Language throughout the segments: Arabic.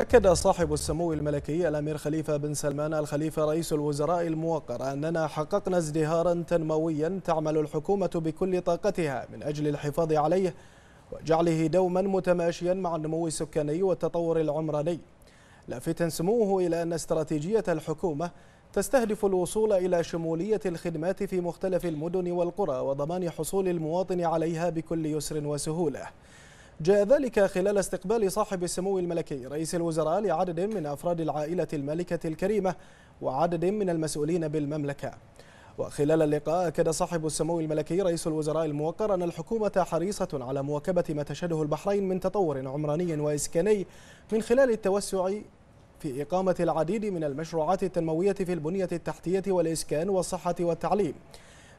أكد صاحب السمو الملكي الأمير خليفة بن سلمان الخليفة رئيس الوزراء الموقر أننا حققنا ازدهارا تنمويا تعمل الحكومة بكل طاقتها من أجل الحفاظ عليه وجعله دوما متماشيا مع النمو السكاني والتطور العمراني لافتا سموه إلى أن استراتيجية الحكومة تستهدف الوصول إلى شمولية الخدمات في مختلف المدن والقرى وضمان حصول المواطن عليها بكل يسر وسهولة جاء ذلك خلال استقبال صاحب السمو الملكي رئيس الوزراء لعدد من أفراد العائلة المالكة الكريمة وعدد من المسؤولين بالمملكة وخلال اللقاء أكد صاحب السمو الملكي رئيس الوزراء الموقر أن الحكومة حريصة على مواكبة ما تشهده البحرين من تطور عمراني وإسكاني من خلال التوسع في إقامة العديد من المشروعات التنموية في البنية التحتية والإسكان والصحة والتعليم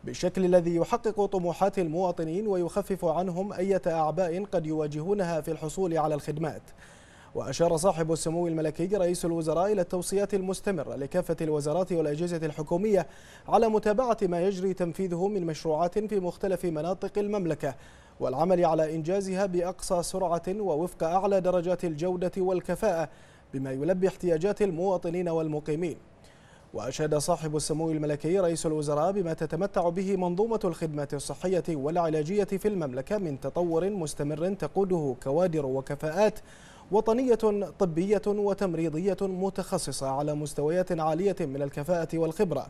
بالشكل الذي يحقق طموحات المواطنين ويخفف عنهم أية أعباء قد يواجهونها في الحصول على الخدمات وأشار صاحب السمو الملكي رئيس الوزراء إلى التوصيات المستمرة لكافة الوزارات والأجهزة الحكومية على متابعة ما يجري تنفيذه من مشروعات في مختلف مناطق المملكة والعمل على إنجازها بأقصى سرعة ووفق أعلى درجات الجودة والكفاءة بما يلبي احتياجات المواطنين والمقيمين وأشاد صاحب السمو الملكي رئيس الوزراء بما تتمتع به منظومة الخدمة الصحية والعلاجية في المملكة من تطور مستمر تقوده كوادر وكفاءات وطنية طبية وتمريضية متخصصة على مستويات عالية من الكفاءة والخبرة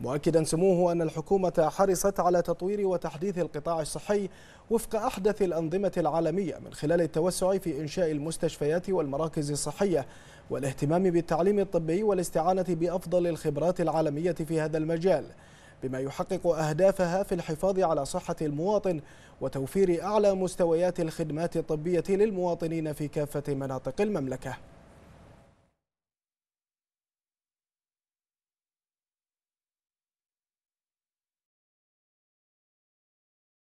مؤكدا سموه أن الحكومة حرصت على تطوير وتحديث القطاع الصحي وفق أحدث الأنظمة العالمية من خلال التوسع في إنشاء المستشفيات والمراكز الصحية والاهتمام بالتعليم الطبي والاستعانة بأفضل الخبرات العالمية في هذا المجال بما يحقق أهدافها في الحفاظ على صحة المواطن وتوفير أعلى مستويات الخدمات الطبية للمواطنين في كافة مناطق المملكة